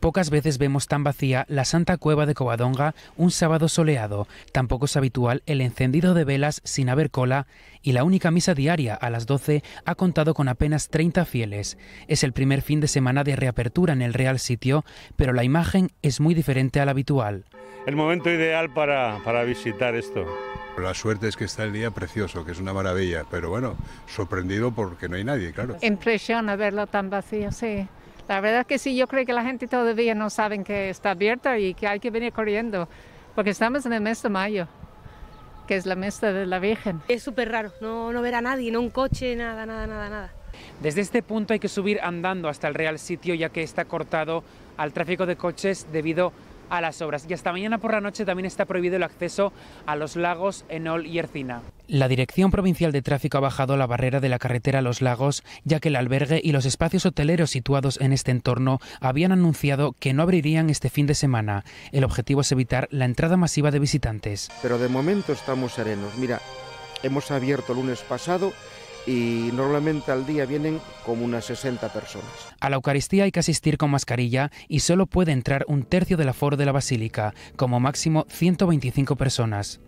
Pocas veces vemos tan vacía la Santa Cueva de Covadonga un sábado soleado, tampoco es habitual el encendido de velas sin haber cola y la única misa diaria a las 12 ha contado con apenas 30 fieles. Es el primer fin de semana de reapertura en el Real Sitio, pero la imagen es muy diferente a la habitual. El momento ideal para, para visitar esto. La suerte es que está el día precioso, que es una maravilla, pero bueno, sorprendido porque no hay nadie, claro. Impresiona verlo tan vacío, sí. La verdad es que sí, yo creo que la gente todavía no sabe que está abierta y que hay que venir corriendo, porque estamos en el mes de mayo, que es la mesa de la Virgen. Es súper raro, no, no ver a nadie, no un coche, nada, nada, nada, nada. Desde este punto hay que subir andando hasta el real sitio, ya que está cortado al tráfico de coches debido a las obras. Y hasta mañana por la noche también está prohibido el acceso a los lagos Enol y Ercina. La Dirección Provincial de Tráfico ha bajado la barrera de la carretera a los lagos, ya que el albergue y los espacios hoteleros situados en este entorno habían anunciado que no abrirían este fin de semana. El objetivo es evitar la entrada masiva de visitantes. Pero de momento estamos serenos. Mira, hemos abierto el lunes pasado y normalmente al día vienen como unas 60 personas. A la Eucaristía hay que asistir con mascarilla y solo puede entrar un tercio del aforo de la basílica, como máximo 125 personas.